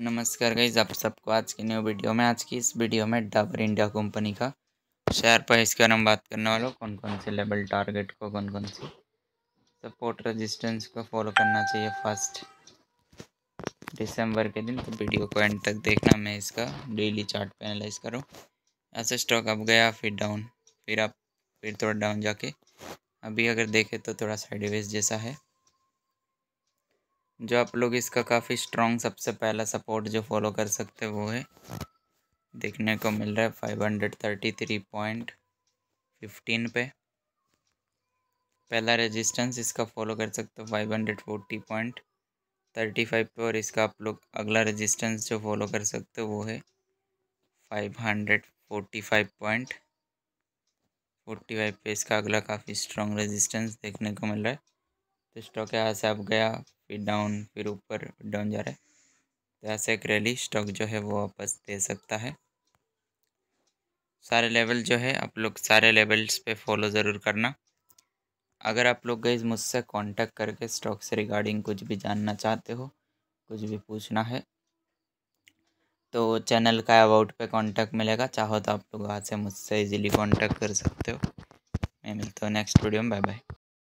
नमस्कार गाइज आप सबको आज की न्यू वीडियो में आज की इस वीडियो में डाबर इंडिया कंपनी का शेयर प्राइस के बारे में बात करने वालों कौन कौन से लेवल टारगेट को कौन कौन सी सपोर्ट रेजिस्टेंस को फॉलो करना चाहिए फर्स्ट दिसंबर के दिन तो वीडियो को एंड तक देखना मैं इसका डेली चार्ट एनालाइज करूँ ऐसे स्टॉक अप गया फिर डाउन फिर आप फिर थोड़ा डाउन जाके अभी अगर देखें तो थोड़ा साइडवेज जैसा है जो आप लोग इसका काफ़ी स्ट्रॉन्ग सबसे पहला सपोर्ट जो फॉलो कर सकते वो है देखने को मिल रहा है five hundred thirty three point fifteen पे पहला रेजिस्टेंस इसका फॉलो कर सकते हो five hundred forty point thirty five पे और इसका आप लोग अगला रेजिस्टेंस जो फॉलो कर सकते हो वो है five hundred forty five point forty five पे इसका अगला काफ़ी स्ट्रॉन्ग रेजिस्टेंस देखने को मिल रहा है तो स्टॉक यहाँ से आप गया फिर डाउन फिर ऊपर डाउन जा रहा है तो ऐसा एक रैली स्टॉक जो है वो वापस दे सकता है सारे लेवल जो है आप लोग सारे लेवल्स पे फॉलो ज़रूर करना अगर आप लोग गई मुझसे कांटेक्ट करके स्टॉक से रिगार्डिंग कुछ भी जानना चाहते हो कुछ भी पूछना है तो चैनल का अबाउट पे कांटेक्ट मिलेगा चाहो तो आप लोग वहाँ से मुझसे इजीली कांटेक्ट कर सकते हो मैं मिलता हूँ नेक्स्ट वीडियो में बाय बाय